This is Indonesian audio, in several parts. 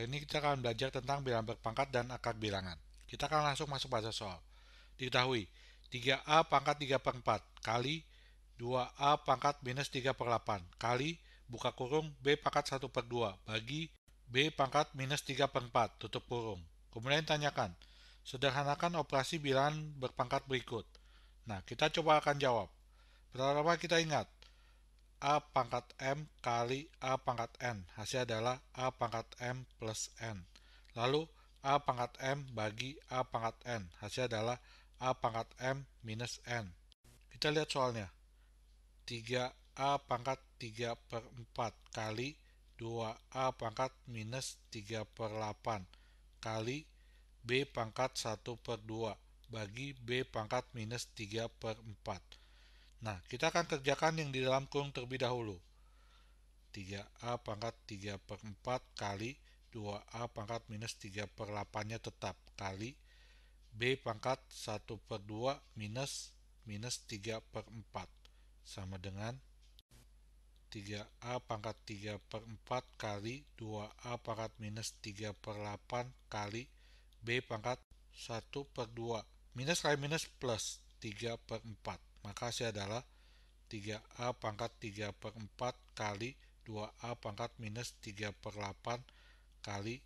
Kali ini kita akan belajar tentang bilangan berpangkat dan akar bilangan. Kita akan langsung masuk pada soal. Diketahui, 3A pangkat 3 per 4 kali 2A pangkat minus 3 per 8 kali buka kurung B pangkat 1 per 2 bagi B pangkat minus 3 per 4 tutup kurung. Kemudian tanyakan, sederhanakan operasi bilangan berpangkat berikut. Nah, kita coba akan jawab. Pertama kita ingat, A pangkat M kali A pangkat N. Hasilnya adalah A pangkat M plus N. Lalu A pangkat M bagi A pangkat N. Hasilnya adalah A pangkat M minus N. Kita lihat soalnya. 3A pangkat 3 per 4 kali 2A pangkat minus 3 per 8 kali B pangkat 1 per 2 bagi B pangkat minus 3 per 4. Nah, kita akan kerjakan yang di dalam kurung terlebih dahulu. 3A pangkat 3 per 4 kali 2A pangkat minus 3 per 8-nya tetap kali B pangkat 1 per 2 minus minus 3 per 4 sama dengan 3A pangkat 3 per 4 kali 2A pangkat minus 3 per 8 kali B pangkat 1 per 2 minus kali minus plus 3 per 4 maka hasil adalah 3A pangkat 3 per 4 kali 2A pangkat minus 3 per 8 kali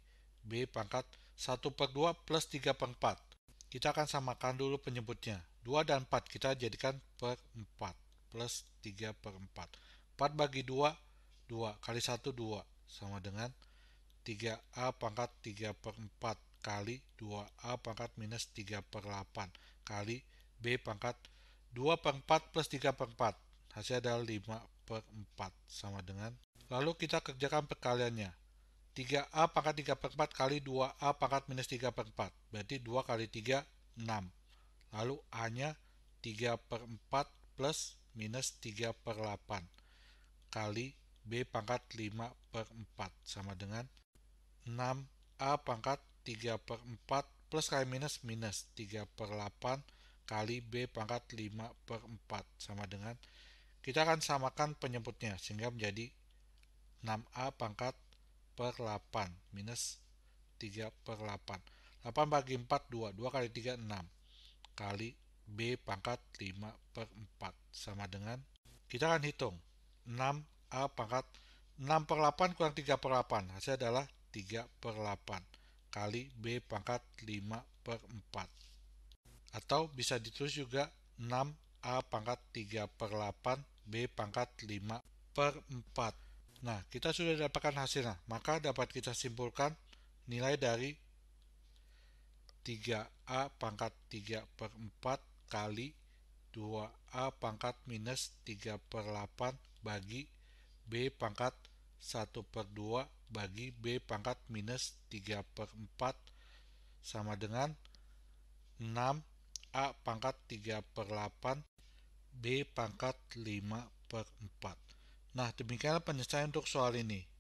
B pangkat 1 per 2 plus 3 per 4. Kita akan samakan dulu penyebutnya. 2 dan 4 kita jadikan per 4 plus 3 per 4. 4 bagi 2, 2 kali 1, 2 sama dengan 3A pangkat 3 per 4 kali 2A pangkat minus 3 per 8 kali B pangkat 2 per 4 plus 3 per 4. Hasilnya adalah 5 per 4 sama dengan. Lalu kita kerjakan perkaliannya. 3A pangkat 3 per 4 kali 2A pangkat minus 3 per 4. Berarti 2 kali 3, 6. Lalu A-nya 3 per 4 plus minus 3 per 8 kali B pangkat 5 per 4 sama dengan 6A pangkat 3 per 4 plus kali minus minus 3 per 8 kali B pangkat 5 per 4 sama dengan kita akan samakan penyebutnya sehingga menjadi 6A pangkat per 8 minus 3 per 8 8 bagi 4 2 2 kali 3 6 kali B pangkat 5 per 4 sama dengan kita akan hitung 6A pangkat 6 per 8 kurang 3 per 8 hasilnya adalah 3 per 8 kali B pangkat 5 per 4 atau bisa ditulis juga 6A pangkat 3 per 8 B pangkat 5 per 4 nah kita sudah dapatkan hasilnya maka dapat kita simpulkan nilai dari 3A pangkat 3 per 4 kali 2A pangkat minus 3 per 8 bagi B pangkat 1 per 2 bagi B pangkat minus 3 per 4 sama dengan 6 A pangkat 3 per 8, B pangkat 5 per 4. Nah, demikianlah penyelesaian untuk soal ini.